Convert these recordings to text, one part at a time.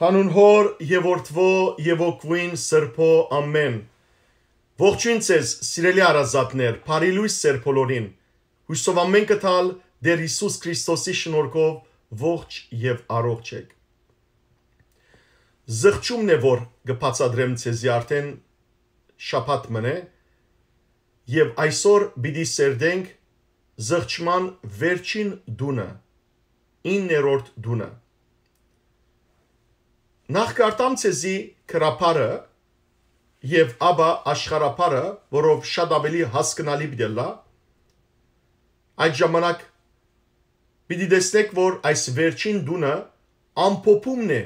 Հանուն հոր եւ որդվո եւ օգուին սրբո ամեն։ Ողջույն ցեզ, սիրելի արազատներ, բարի լույս ծեր բոլորին։ Հույսով ամեն կտալ Տեր Հիսուս Քրիստոսի շնորհքով ողջ եւ առողջ եք։ Զղջումն է որ գբացադրեմ ցեզի արդեն շաբաթ մնե եւ այսօր բիդի սերդենք զղջման վերջին դունը 9-րդ դունը Նախ կարտամ ցեզի քրապարը եւ ապա աշխարհապարը, որով շատ ավելի հասկանալի դելա, այդ ժամանակ պիտի տեսնեք, որ այս վերջին դունը ամփոփումն է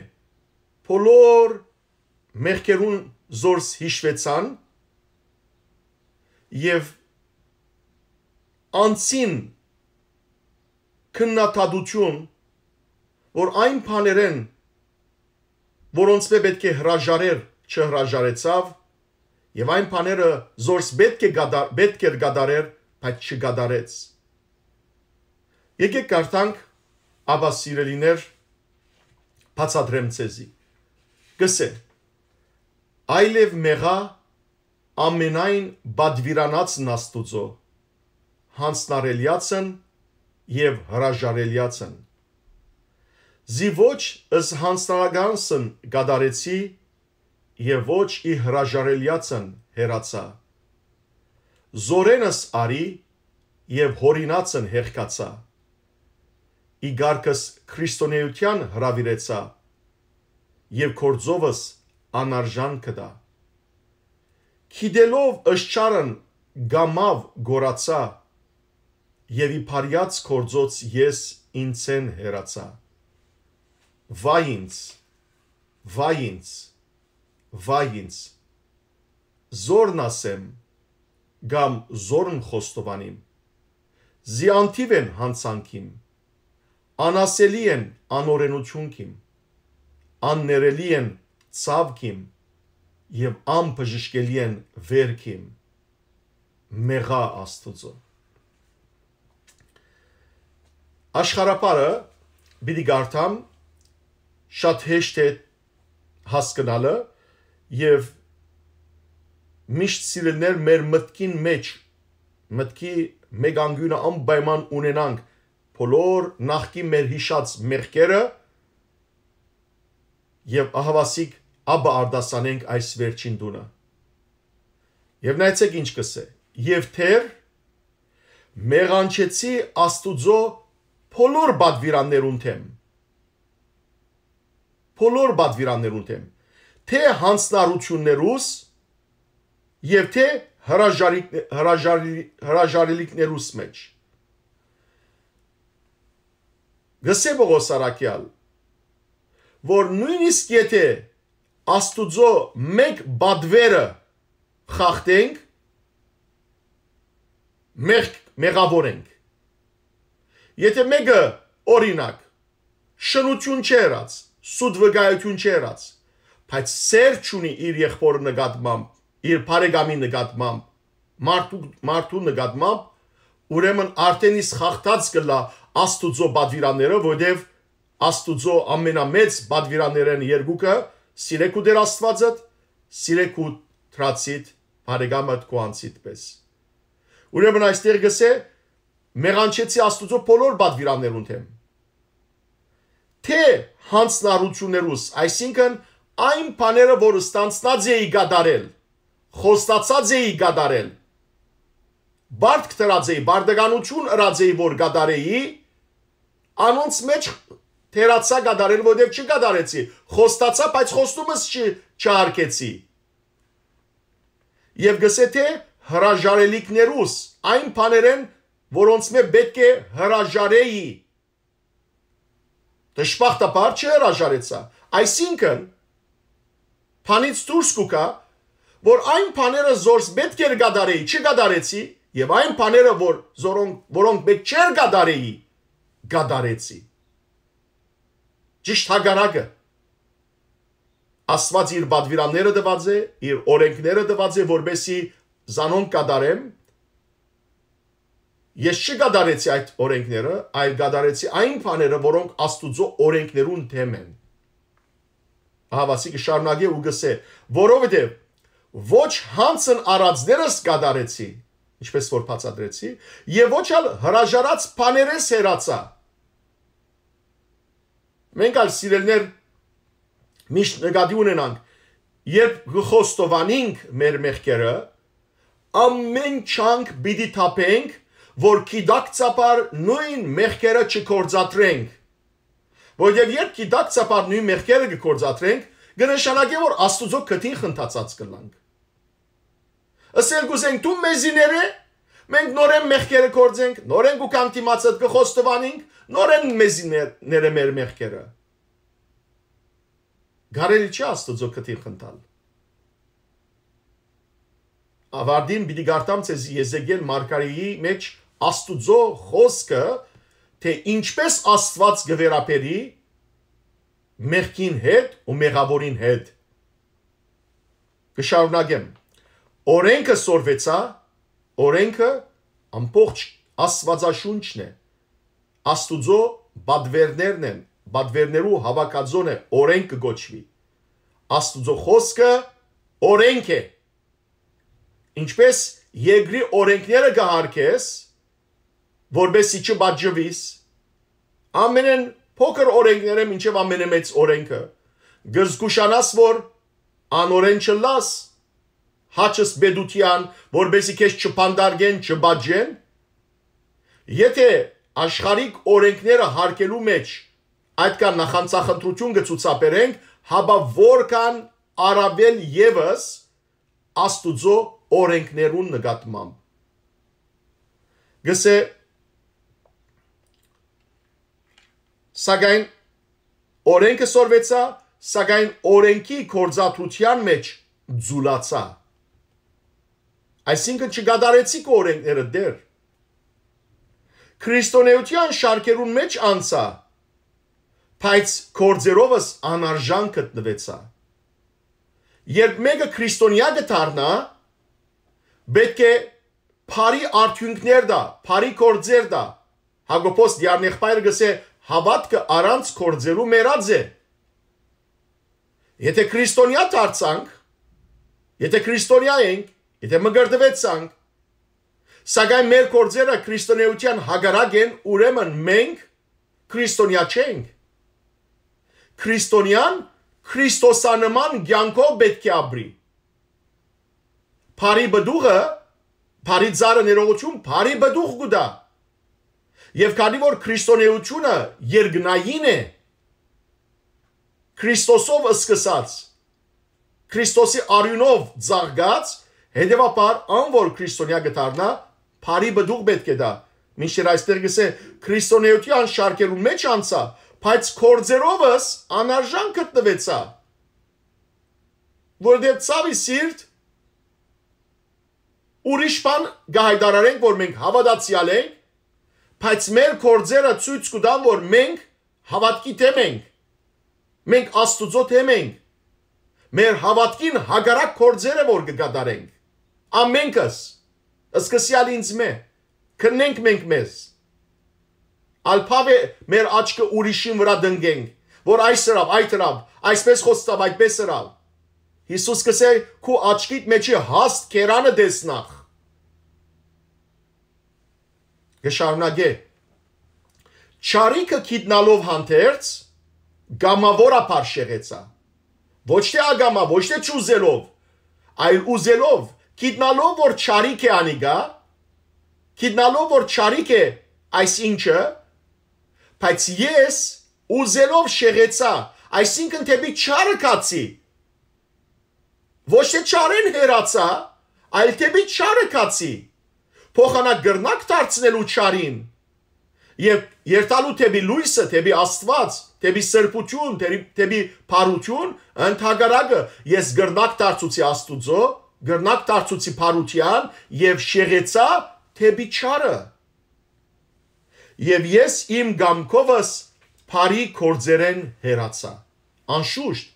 փոլոր մեղքերուն զորս հիշվեցան եւ անցին քննադատություն որ այն բաներն որոնց մե պետք է հրաժարեր չհրաժարեցավ եւ այն բաները զորս պետք է գադար պետք էր գադարեր բայց չգադարեց եկեք կարդանք ապա սիրելիներ բացադրեմ ցեզի գսե այլև մեղա ամենայն բադվիրանացն աստուծո հանցնարելիացն եւ հրաժարելիացն զի ոչ ըս հանստանագանսն գադարեցի եւ ոչ ի հրաժարելյացն հերացա զորենս արի եւ հորինացն հեղկացա իգարկս քրիստոնեության հravirեցա եւ կորձովս անարժան կդա քիդելով ըսչարն գամավ գորացա եւ իփարյաց կորձոց ես ինցեն հերացա Vayins, Vayins, Vayins։ Զորն ասեմ կամ զորն խոստովանիմ։ Զիանտիվ են հանցանքիմ։ Անասելի են անօրենությունքիմ։ Աններելի են ցավքիմ եւ անբժշկելի են վերքիմ։ Մեղա Աստուծո։ Աշխարհապարը՝ բիդի գարտամ շատ հեշտ է հասկանալը եւ միշտ սիրելներ մեր մտքին մեջ մտքի մեկ անգյունը անպայման ունենանք բոլոր նախկի մեր հիշած մեղքերը եւ ահավասիկ ապա արդասանենք այս վերջին դունը եւ նայեցեք ինչ կսե եւ թեր մեղանչեցի աստուծո բոլոր բադվիրաններուն թեմ բոլոր բադվիրաններուն դեմ, թե հանցնարություններուս եւ թե հրաժարիք հրաժարի հրաժարելիքներուս մեջ։ Գսե Պողոս Արաքյալ, որ նույնիսկ եթե Աստուծո մեկ բադվերը խախտենք, մեղք մեղավոր ենք։ Եթե մեկը օրինակ շնություն չերած, սուտ վկայություն չի եղած, բայց սեր չունի իր եղբոր նկատմամբ, իր բարեկամի նկատմամբ, մարդու մարդու նկատմամբ, ուրեմն արդեն իսկ խախտած կլա Աստուծո բադվիրանները, որտեղ Աստուծո ամենամեծ բադվիրաներեն երկուկը սիրեք ու դեր Աստվածը, սիրեք ու տրացիդ բարեկամը կոանցիդ պես։ Ուրեմն այստեղ գսե մեղանչեցի Աստուծո բոլոր բադվիրաններուն թեմ թե հանցնառություններուս, այսինքն այն բաները, որ ստանցնած էի գադարել, խոստացած էի գադարել, բարդ կտրած էի, բարդականություն ըրած էի, որ գադարեի, անոնց մեջ թերացա գադարել, որտեղ չգադարեցի, խոստացա, բայց խոստումս չի չարկեցի։ Եվ գսե թե հրաժարելիքներուս այն բաներեն, որոնց մե պետք է հրաժարեի Դժբախտաբար չհրաժարեցա։ Այսինքն փանից դուրս կուկա, որ այն փաները զորս պետք էր գադարեի, չգադարեցի, եւ այն փաները, որ զորոնք, որոնք պետք չէր գադարեի, գադարեցի։ Ճիշտ հագարակը Աստված իր բադվիրանները տված է, իր օրենքները տված է, որբեսի զանոն կդարեմ Ես չգադարեցի այդ օրենքները, այլ գադարեցի այն բաները, որոնք Աստուծո օրենքներուն դեմ են։ Ահավասիկը շարունակի ու գսե, որովհետև ոչ հանցն առածներս գադարեցի, ինչպես որ բացատրեցի, եւ ոչ ալ հրաժարած բաներս հերացա։ Մենք ալ սիրելներ միշտ նկատի ունենանք, երբ գխոստովանինք մեր մեղքերը, ամեն չանք բիդի թափենք որ գիտակցաբար նույն մեղքերը չկործատրենք։ Որովհետև երբ գիտակցաբար նույն մեղքերը կկործատրենք, կնշանակի որ Աստուծո քթին խնդացած կլանք։ Ասել գուզենք դու մեզիները մենք նորեն մեղքերը կործենք, նորեն գուքան դիմացդ կխոստվանենք, նորեն մեզիները մեր մեղքերը։ Գարելի չի Աստուծո քթին խնդալ։ Ավարդին պիտի գարտամ ցեզ Եզեգել Մարգարեի մեջ 1 Աստուծո խոսքը, թե ինչպես Աստված գվերապերի մեղքին հետ ու մեղավորին հետ։ Կշարունակեմ։ Օրենքը սորվեցա, օրենքը ամբողջ Աստվածաշունչն է։ Աստուծո բադվերներն են, բադվերներու հավաքածոն է օրենքը գոչվի։ Աստուծո խոսքը օրենք է։ Ինչպես Եգրի օրենքները գահարկես, որբեսի չբաժվիս ամենեն փոքր օրենքները մինչև ամենամեծ օրենքը գզգուշանաս որ անօրեն չլաս հաճս բեդության որբեսի քեզ չփանդարգեն չբաժեն եթե աշխարհիկ օրենքները հարկելու մեջ այդքան նախանցախնդրություն գծուցաբերենք հաբա որքան արաբել եւս աստուծո օրենքներուն նկատմամբ գսե սակայն օրենքը սորվեցա, սակայն օրենքի կորզաթության մեջ ձուլացա։ Այսինքն չգադարեցիք օրենքները դեր։ Քրիստոնեության շարքերուն մեջ անցա, բայց կորձերովս անարժան գտնվեցա։ Երբ մեկը քրիստոնյա դառնա, պետք է բարի արդյունքներ դա, բարի կորձեր դա։ Հակոբոս Դիարնեխպայրը գսե հավատքը առանց կործելու մեռած է։ Եթե քրիստոնյա դարձանք, եթե քրիստոնյա ենք, եթե մգրտվեցանք, սակայն մեր կործերը քրիստոնեության հագարակ են, ուրեմն մենք քրիստոնյա չենք։ Քրիստոնյան Քրիստոսանման կյանքով պետք է ապրի։ Փարի բդուղը, փարի ծառը ներողություն, փարի բդուղ գուտա։ Եվ քանի որ քրիստոնեությունը երկնային է, Քրիստոսով սկսած, Քրիստոսի արյունով զաղգած, հետևաբար անոր քրիստոնյա գտարնա, բարի բդուղ պետք է դա։ Մինչդեռ այստեղ գսե քրիստոնեության շարքերու մեջ անցա, բայց կորձերովս անարժան գտնվեցա։ Որտեղ ցավի սիրտ ուրիշ բան գահայտարարենք, որ մենք հավատացյալ ենք, բայց մեր կորձերը ցույց կտան, որ մենք հավատքի դեմ ենք։ Մենք Աստուծո դեմ ենք։ Մեր հավատքին հագարակ կորձերը որ կգադարենք։ Ամենքս սկսյալ ինձ մե քննենք մենք մեզ։ Ալփավե մեր աչքը ուրիշին վրա դնգենք, որ այս հրավ, այդ հրավ, այսպես խոստավ, այդպես հրավ։ Հիսուս կսե քու աչքիդ մեջի հաստ կերանը դեսնախ Գշարունակե։ Չարիկը գիտնալով հանդերձ գամավորապար շեղեցա։ Ոչ թե ագամա, ոչ թե ճուզելով, այլ ուզելով, գիտնալով որ չարիկ է անիգա, գիտնալով որ չարիկ է այս ինչը, բայց ես ուզելով շեղեցա, այսինքն թեպի չարը կացի։ Ոչ թե չարեն հերացա, այլ թեպի չարը կացի։ չարը կացի փոխանակ գրնակ դարձնելու ճարին եւ երթալու թեպի լույսը, թեպի Աստված, թեպի սրբություն, թեպի թեպի փառություն, ընդհանրակը ես գրնակ դարձուցի Աստուծո, գրնակ դարձուցի փառության եւ շեղեցա թեպի ճարը։ Եվ ես իմ գամքովս փարի կորձերեն հերացա։ Անշուշտ,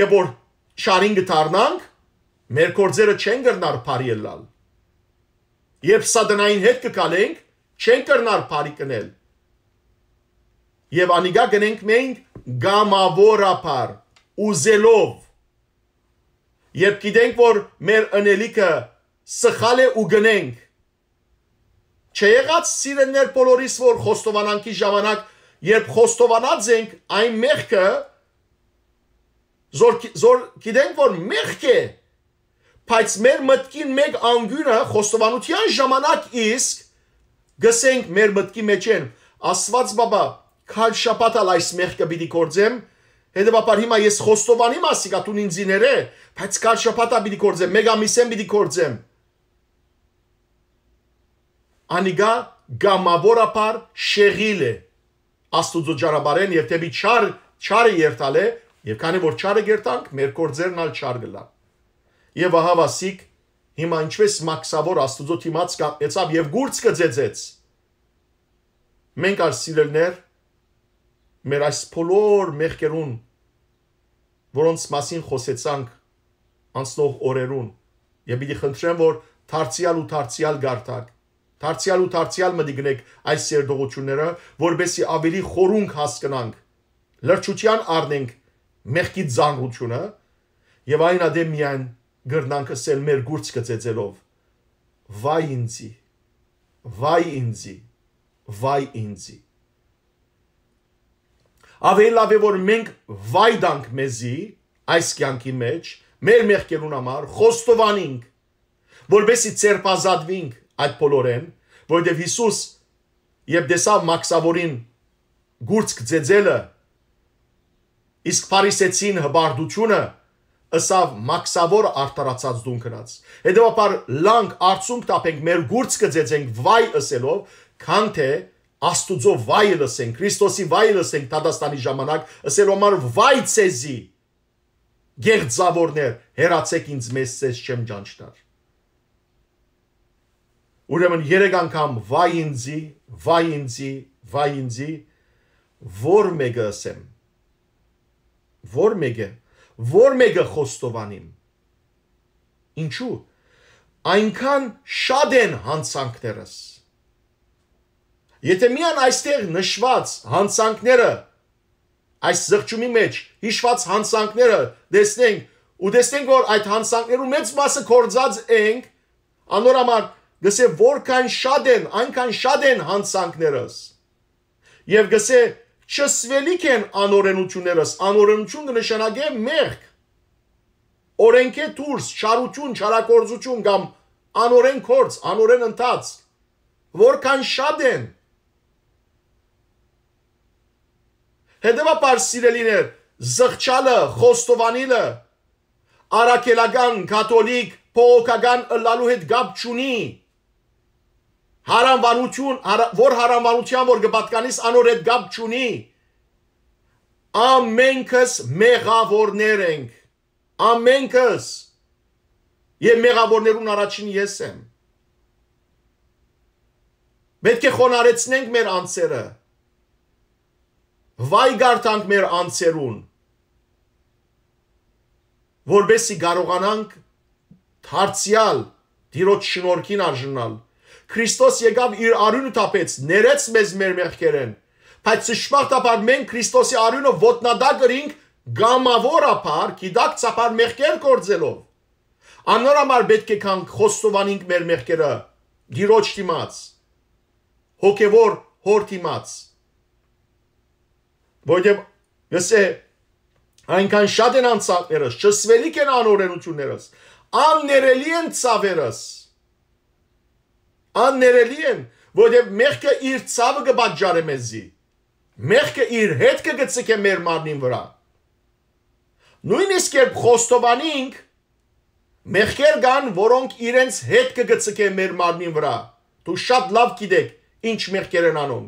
եւ որ շարին գտարնանք, մեր կորձերը չեն գրնար փարի լալ։ Երբ սա դնային հետ կկանենք, չեն կրնար բարի կնել։ Եվ անիգա գնենք մենք գամավորապար, ուզելով։ Երբ գիտենք, որ մեր ընելիքը սխալ է ու գնենք, չեղած սիրեններ բոլորիս, որ խոստովանանքի ժամանակ, երբ խոստովանած ենք, այն մեղքը, զոր, զոր գիտենք, որ մեղք է, Բայց մեր մտքին մեկ անգյուրը խոստովանության ժամանակ իսկ գսենք մեր մտքի մեջ են Աստված բաբա քալ շապատալ այս մեղքը պիտի կործեմ հետեւաբար հիմա ես խոստովանի մասիկա տուն ինձ ներե բայց քալ շապատա պիտի կործեմ մեկ ամիսեմ պիտի կործեմ անիգա գամավորապար շեղիլ է աստուծո ճարաբարեն եւ դեպի չար չարը երթալ է եւ քանի որ չարը գերտանք մեր կործերն ալ չար գլան Եվ ահա Վասիկ հիմա ինչպես մաքսավոր Աստուծո թիմած կապեցավ եւ գուրց կձեծեց։ Մենք ար սիրելներ մեր այս փոլոր մեղքերուն որոնց մասին խոսեցանք անցնող օրերուն եւ պիտի խնդրեմ որ դարձյալ ու դարձյալ գարտակ դարձյալ ու դարձյալ մտի գնեք այս երդողությունները որբեսի ավելի խորունք հասկանանք լրջության առնենք մեղքի ցանկությունը եւ այն ադեմ միայն գրնանքս էլ մեր գուրց կծեծելով վայ ինձի վայ ինձի վայ ինձի ավելի լավ է որ մենք վայդանք մեզի այս կյանքի մեջ մեր մեղքերուն համար խոստովանինք որբեսի ծերպազատվինք այդ բոլորեն որովհետև Հիսուս երբ դեսավ մաքսավորին գուրց կծեծելը իսկ փարիսեցին հբարդությունը ըսավ մաքսավոր արտարացած դուն կնած։ Հետևաբար լանք արցունք տապենք մեր գուրց կձեցենք վայ ըսելով, քան թե Աստուծո վայը լսենք, Քրիստոսի վայը լսենք Դադաստանի ժամանակ, ըսելու համար վայ ցեզի։ Գերձավորներ, հերացեք ինձ մեզ ցեզ չեմ ճանչտար։ Ուրեմն երեք անգամ վայ ինձի, վայ ինձի, վայ ինձի, որ մեկը ասեմ։ Որ մեկը որ մեկը խոստովանիմ։ Ինչու։ Այնքան շատ են հանցանքներս։ Եթե միան այստեղ նշված հանցանքները այս զղջումի մեջ հիշված հանցանքները տեսնենք ու տեսնենք որ այդ հանցանքներու մեծ մասը կորցած ենք անոր համար գսե որքան շատ են այնքան շատ են հանցանքներս եւ գսե շսվելիք են անօրենություններս, անօրենություն կնշանակե մեղք, օրենքե դուրս, շարություն, շարակորձություն կամ անօրեն կորց, անօրեն ընթաց, որքան շատ են։ Հետևաբար սիրելիներ, զղջալը, խոստովանիլը, առակելական, կաթոլիկ, փողոքական ըլլալու հետ գապ չունի, հարամվանություն, հար, որ հարամվանության, որ գպատկանիս անոր հետ գապ չունի, ամենքս մեղավորներ ենք, ամենքս, և մեղավորներուն առաջին ես եմ, Պետք է խոնարեցնենք մեր անձերը։ Վայ գարտանք մեր անձերուն։ Որբեսի կարողանանք դարձյալ Տիրոջ շնորհքին արժանալ Քրիստոս եկավ իր արյունը տապեց, ներեց մեզ մեր մեղքերեն։ Բայց ճշմարտաբար մենք Քրիստոսի արյունը ոտնադակ գրինք գամավորապար, գիտակցաբար մեղքեր կործելով։ Անորամար պետք է կան խոստովանինք մեր մեղքերը դիրոջ դիմաց, հոգևոր հոր դիմաց։ Որտեւ լսե այնքան շատ են անցակներս, չսվելիք են անօրենություններս, աններելի են ցավերս աններելի են, որովհետև մեղքը իր ցավը կբաճարի մեզի։ Մեղքը իր հետ կգցիկե մեր մարմնին վրա։ Նույնիսկ երբ խոստովանինք, մեղքեր կան, որոնք իրենց հետ կգցիկե մեր մարմնին վրա։ Դու շատ լավ գիտեք, ինչ մեղքեր են անում։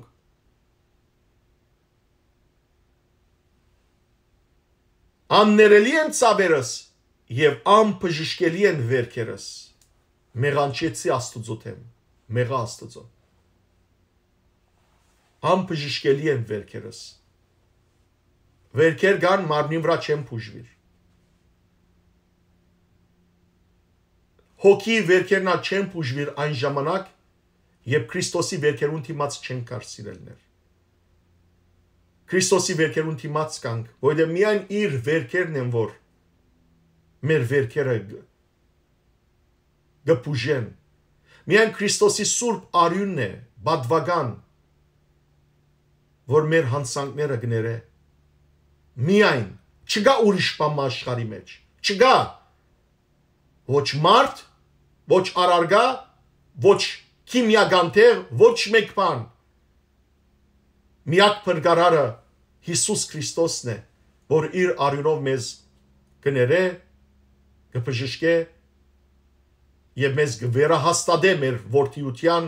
Աններելի են ցավերս եւ անփժշկելի են վերքերս։ Մեղանչեցի Աստուծո թեմ մեղա Աստծո։ Անբժշկելի են վերքերս։ Վերքեր կան մարմնի վրա չեմ փուժվիր։ Հոգի վերքերնա չեմ փուժվիր այն ժամանակ, երբ Քրիստոսի վերքերուն թիմած չեն կար սիրելներ։ Քրիստոսի վերքերուն թիմած կանք, որովհետև միայն իր վերքերն են որ մեր վերքերը գփուժեն գ Միայն Քրիստոսի սուրբ արյունն է բադվագան, որ մեր հանցանքները գներե։ Միայն չկա ուրիշ բան աշխարի մեջ։ Չկա ոչ մարդ, ոչ արարգա, ոչ քիմիական տեղ, ոչ մեկ բան։ Միակ փրկարարը Հիսուս Քրիստոսն է, որ իր արյունով մեզ կներե, կփժշկե եւ մեզ վերահաստատե մեր որդիության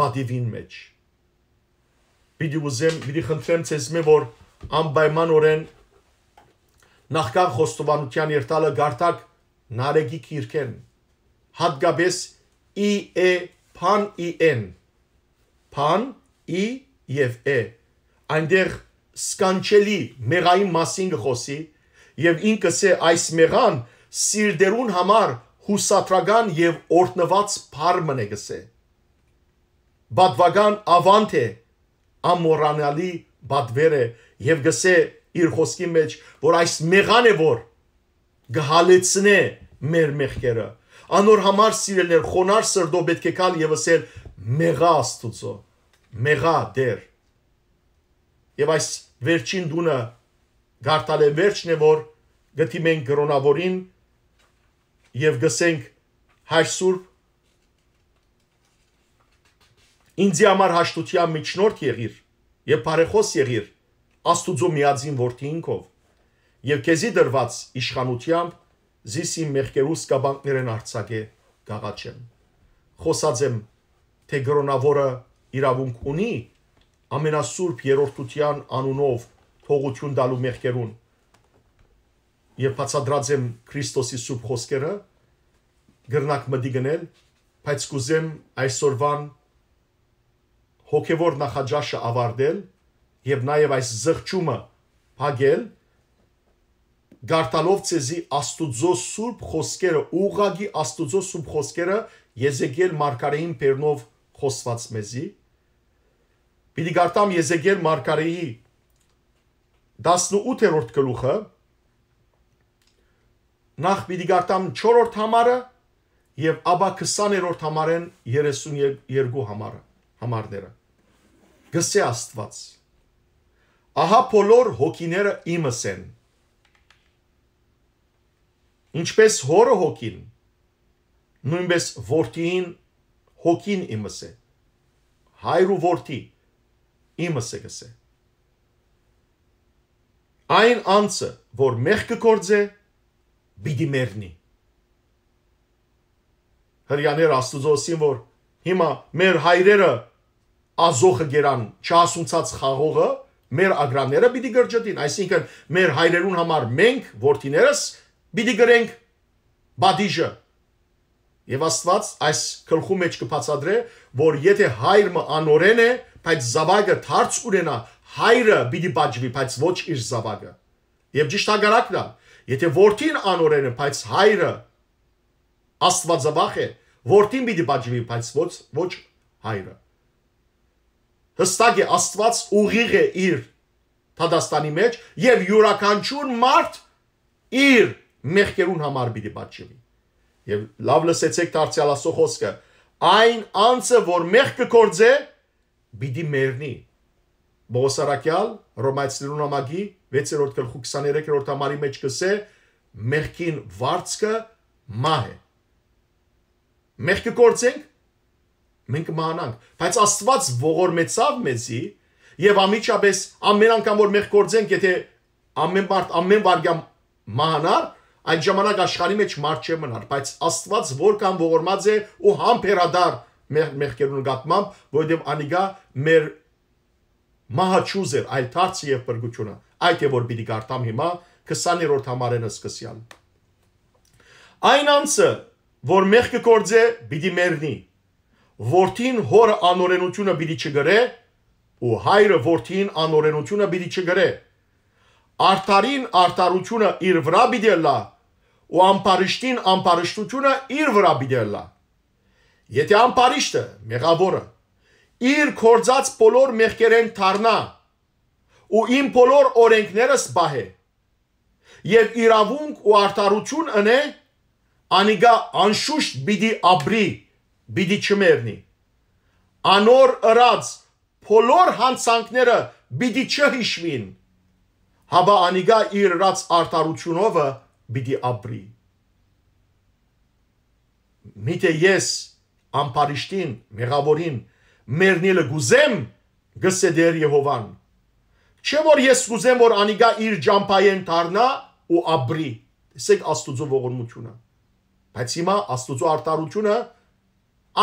բադիվին մեջ։ Պիտի ուզեմ, պիտի խնդրեմ ցեզ մե որ անպայմանորեն նախքան խոստովանության երթալը գարտակ նարեգի քիրքեն հատկապես ի է փան ի են փան ի եւ է այնտեղ սկանչելի մեղային մասին գխոսի եւ ինքս է այս մեղան սիրդերուն համար հուսատրական եւ օրտնված բարմն է գսե։ Բադվական ավանդ է ամորանալի բադվերը եւ գսե իր խոսքի մեջ, որ այս մեղան է որ գհալեցնե մեր մեղքերը։ Անոր համար սիրելներ խոնար սրդով պետք է կալ եւս էլ մեղա աստուծո, մեղա դեր։ Եվ այս վերջին դունը գարտալե վերջն է որ գտի մենք գրոնավորին եւ գսենք հայր Սուրբ ինձի համար հաշտության միջնորդ եղիր եւ բարեխոս եղիր աստուծո միածին որդի ինքով եւ քեզի դրված իշխանությամբ զիսի մեղքերուս կաբանքներն արցակե գաղաչեմ խոսած եմ թե գրոնավորը իրավունք ունի ամենասուրբ երրորդության անունով թողություն տալու մեղքերուն եւ բացադրած եմ Քրիստոսի սուրբ խոսքերը գրնակ մտի գնել, բայց կուզեմ այսօրվան հոգևոր նախաճաշը ավարտել եւ նաեւ այս զղջումը փակել գարտալով ցեզի աստուծո սուրբ խոսքերը ուղագի աստուծո սուրբ խոսքերը Եզեգել Մարգարեին Պերնով խոսված մեզի Պիտի գարտամ Եզեգել Մարգարեի 18-րդ գլուխը նախ պիտի գարտամ 4-րդ համարը եւ ապա 20-րդ համարեն 32 համարը համարները գսե աստված ահա բոլոր հոգիները իմս են ինչպես հորը հոգին նույնպես որդին հոգին իմս է հայր ու որդի իմս է գսե այն անձը որ մեղքը կործե պիտի մեռնի։ Հрьяներ Աստուծոսին, որ հիմա մեր հայրերը Ազոխը գերան չասունցած խաղողը մեր ագրանները պիտի գրջտին, այսինքն մեր հայրերուն համար մենք որդիներս պիտի գրենք բադիժը։ Եվ Աստված այս գլխու մեջ կբացադրե, որ եթե հայրը անորեն է, բայց զավակը դարձ ունենա, հայրը պիտի բաճվի, բայց ոչ իր զավակը։ Եվ ճիշտ հագարակն է, Եթե որդին անօրեն է, բայց հայրը աստվածավախ է, որդին պիտի բաժվի, բայց ոչ ոչ հայրը։ Հստակ է Աստված ուղիղ է իր Թադաստանի մեջ եւ յուրաքանչյուր մարդ իր մեղքերուն համար պիտի պատժվի։ Եվ լավ լսեցեք դարձյալ ասո խոսքը, այն անձը, որ մեղքը կործե, պիտի մեռնի։ Բողոսարակյալ Ռոմայցիներու նամակի 6-րդ գլխու 23-րդ համարի մեջ գսե մեղքին վարձքը մահ է։ Մեղքը գործենք մենք մանանք, բայց Աստված ողորմեցավ մեզի եւ ամիջապես ամեն անգամ որ մեղք գործենք, եթե ամեն մարդ ամեն վարգամ մահանար, այն ժամանակ աշխարհի մեջ մարդ չի մնար, բայց Աստված որքան ողորմած է ու համբերադար մեր մեղքերուն գատմամբ, որովհետև անիգա մեր մահաճուզ էր այլ դարձի եւ բրգությունը։ Այդ է որ պիտի կարդամ հիմա 20-րդ համարենը սկսյալ։ Այն անցը, որ մեղքը կործե, պիտի մեռնի։ Որդին հորը անօրենությունը պիտի չգրե, ու հայրը որդին անօրենությունը պիտի չգրե։ Արտարին արտարությունը իր վրա պիտի լա, ու ամբարիշտին ամբարիշտությունը իր վրա պիտի լա։ Եթե ամբարիշտը, մեղավորը իր կորցած բոլոր մեղքերեն դառնա ու իմ բոլոր օրենքները սբահե եւ իրավունք ու արտարություն ընե անիգա անշուշտ բիդի ապրի բիդի չմեռնի անոր ըրած բոլոր հանցանքները բիդի չհիշվին հաբա անիգա իր ըրած արտարությունովը բիդի ապրի Միթե ես ամբարիշտին մեղավորին մեռնելը գուզեմ, գսե դեր Եհովան։ Չէ որ ես գուզեմ որ անիգա իր ջամփայեն դառնա ու ապրի։ Տեսեք Աստուծո ողորմությունը։ Բայց հիմա Աստուծո արտարությունը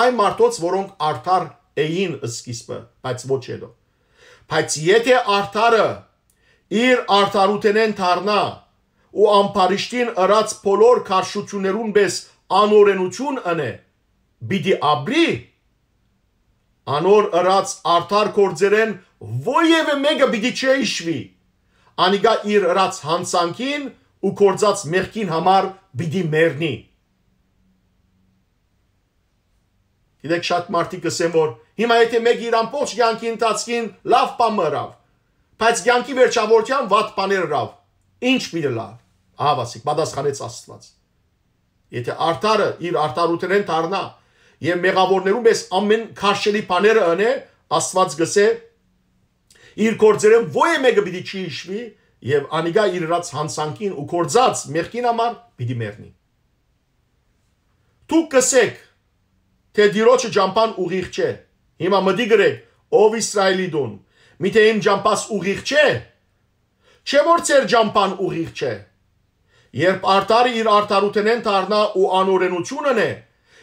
այն մարդոց, որոնք արդար էին սկիզբը, բայց ոչ հետո։ Բայց եթե արդարը իր արդարութենեն դառնա ու ամբարիշտին ըրած բոլոր քարշություներուն բես անօրենություն ընե, բիդի ապրի անոր ըրած արդար կորձերեն ոևէ մեկը պիտի չհիշվի անիգա իր ըրած հանցանքին ու կորձած մեղքին համար պիտի մեռնի Գիտեք շատ մարդիկ ասեմ որ հիմա եթե մեկ իր ամբողջ յանքի ընթացքին լավ բան մռավ բայց յանքի վերջավորության վատ բաներ ըրավ ի՞նչ մի լավ ահա ասիկ պատասխանեց Աստված Եթե արդարը իր արդարութենեն դառնա եւ մեղավորներում ես ամեն քարշելի բաները անե, Աստված գսե իր գործերեն ոյե մեկը պիտի չի հիշվի եւ անիգա իր հրած հանցանքին ու կորձած մեղքին համար պիտի մեռնի։ Դու կսեք թե դիրոջը ջամփան ուղիղ չէ։ Հիմա մտի գրեք, ով Իսրայելի դուն։ Միթե իմ ջամփաս ուղիղ չէ։ Չէ որ ծեր ջամփան ուղիղ չէ։ Երբ արտարը իր արտարութենեն դառնա ու անօրենությունն է,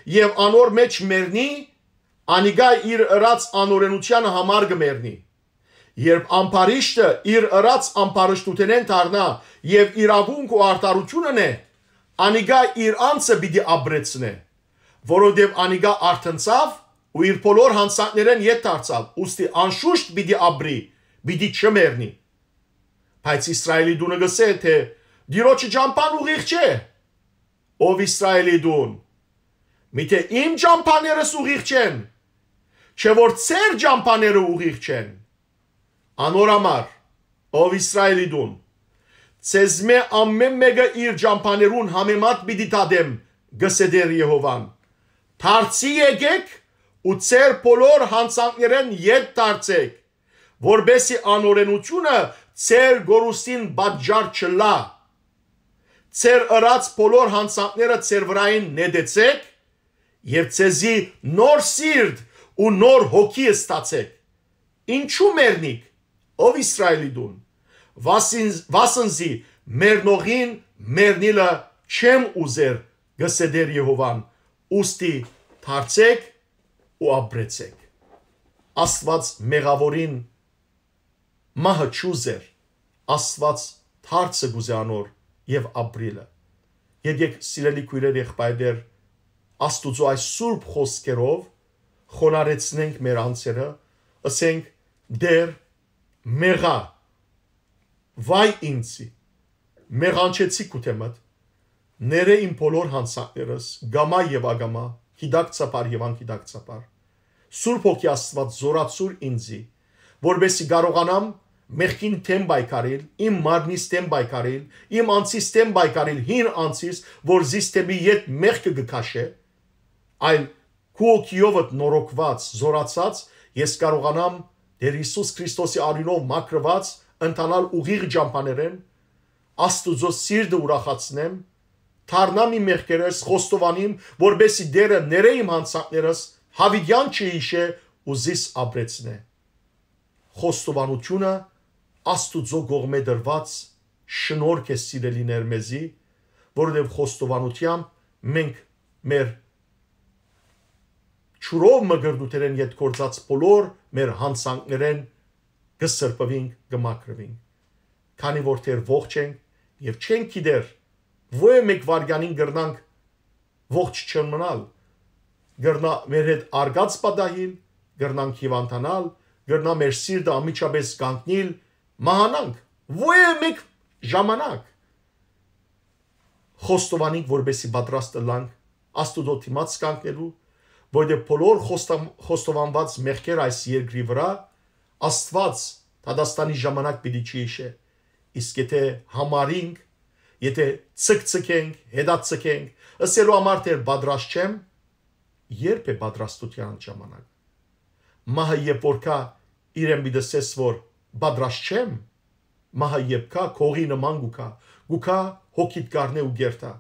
եւ անոր մեջ մեռնի, անիգա իր ըրած անօրենության համար գմեռնի։ Երբ ամբարիշտը իր ըրած ամբարշտութենեն դառնա եւ իրավունք ու արտարությունն է, անիգա իր անձը պիտի ապրեցնե, որովհետեւ անիգա արթնցավ ու իր բոլոր հանցակներեն ետ դարձավ, ուստի անշուշտ պիտի ապրի, պիտի չմեռնի։ Բայց Իսրայելի դունը գսե թե Դիրոջի ճամփան ուղիղ չէ։ Ով Իսրայելի դուն Միթե իմ ճամփաներս ուղիղ չեն։ Չէ որ ծեր ճամփաները ուղիղ չեն։ Անորամար, ով Իսրայելի դուն։ Ցեզմե ամեն մեկը իր ճամփաներուն համեմատ պիտի տադեմ, գսեդեր Եհովան։ Թարցի եկեք ու ծեր բոլոր հանցանքներեն յետ դարձեք, որբեսի անօրենությունը ծեր գորուսին բաժար չլա։ Ծեր ըրած բոլոր հանցանքները ծեր վրային նեդեցեք եւ ցեզի նոր սիրտ ու նոր հոգի ստացեք ինչու մեռնիք ով իսրայելի դուն վասին վասնզի մեռնողին մեռնիլը չեմ ուզեր գսեդեր Եհովան ուստի դարձեք ու ապրեցեք աստված մեղավորին մահը չուզեր աստված դարձը գուզանոր եւ ապրիլը Եդեք սիրելի քույրեր եղբայրներ Աստուծո այս սուրբ խոսքերով խոնարեցնենք մեր անձերը, ասենք դեր մեղա վայ ինձի մեղանչեցի կուտեմդ ներե իմ բոլոր հանցակներս գամա եւ ագամա հիդակցապար եւ անհիդակցապար Սուրբ ոգի Աստված զորացուր ինձի, որբեսի կարողանամ մեղքին դեմ բայկարել, իմ մարմնիս դեմ բայկարել, իմ անձիս դեմ բայկարել, հին անձիս, որ զիստեմի յետ մեղքը գքաշե, այլ քո օքիովդ նորոգված, զորացած, ես կարողանամ Տեր Հիսուս Քրիստոսի արյունով մաքրված ընթանալ ուղիղ ճամփաներեն, Աստուծո սիրտը ուրախացնեմ, թառնամ իմ մեղքերս, խոստովանիմ, որբեսի դերը ներե իմ հանցակներս, հավիդյան չհիշե ու զիս ապրեցնե։ Խոստովանությունը Աստուծո գողմե դրված շնորհք է սիրելիներ մեզի, որովհետև խոստովանությամբ մենք մեր շուրով մը գրդութերեն ետ կործած բոլոր մեր հանցանքներեն գսրպվինք, գմակրվինք։ Քանի որ թեր ողջ ենք եւ չենք իդեր ոե մեկ վարգանին գրնանք ողջ չմնալ։ Գրնա մեր հետ արգած պատահին, գրնանք հիվանդանալ, գրնա մեր սիրտը ամիջապես կանգնել, մահանանք ոե մեկ ժամանակ խոստովանենք, որբեսի պատրաստ լանք աստուծո դիմաց կանգնելու որտեղ դե բոլոր խոստովանված մեղքեր այս երկրի վրա Աստված Դադաստանի ժամանակ պիտի չհիշե։ Իսկ եթե համարինք, եթե ցկցկենք, հետացկենք, ասելու համար դեռ պատրաստ չեմ, երբ է պատրաստության ժամանակ։ Մահը երբ որ կա իրեն միտեսես որ պատրաստ չեմ, մահը երբ կա քողի նման գուկա, գուկա հոգիդ կարնե ու գերտա։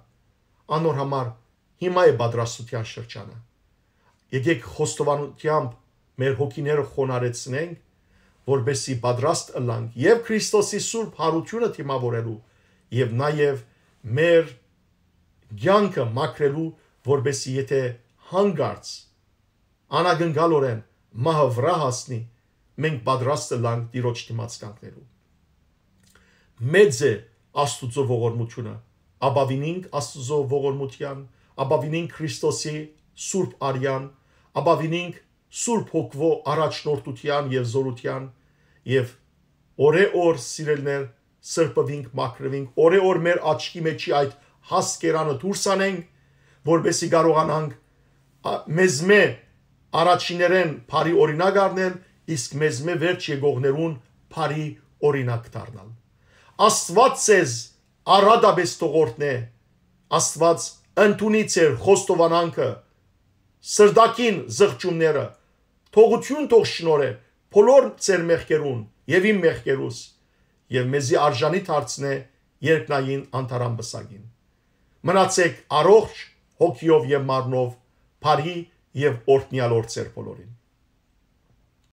Անոր համար հիմա է պատրաստության շրջանը։ Եկեք խոստովանությամբ մեր հոգիները խոնարեցնենք, որբեսի պատրաստ ըլանք եւ Քրիստոսի սուրբ հարությունը թիմավորելու եւ նաեւ մեր ցանկը մաքրելու, որբեսի եթե հանգարց անագնգալորեն մահը վրա հասնի, մենք պատրաստ ըլանք ծիրոջ դիմացկանքներու։ Մեծ է Աստուծո ողորմությունը, ապավինենք Աստուծո ողորմության, ապավինենք Քրիստոսի սուրբ արյան ապավինինք Սուրբ Հոգվո առաջնորդության եւ զորության եւ օրե օր սիրելներ սրբվինք, մաքրվինք, օրե օր մեր աչքի մեջի այդ հասկերանը դուրս անենք, որբեսի կարողանանք մեզմե առաջիներեն բարի օրինակ առնել, իսկ մեզմե վերջ եղողներուն բարի օրինակ դառնալ։ Աստված ցեզ առադաբես թողորտնե, Աստված ընդունի ցեր խոստովանանքը սրդակին զղջումները թողություն թող շնորհե բոլոր ծեր մեղքերուն եւ իմ մեղքերուս եւ մեզի արժանի դարձնե երկնային անտարան բսագին մնացեք առողջ հոգիով եւ մարմնով բարի եւ օրտնյալ օրցեր բոլորին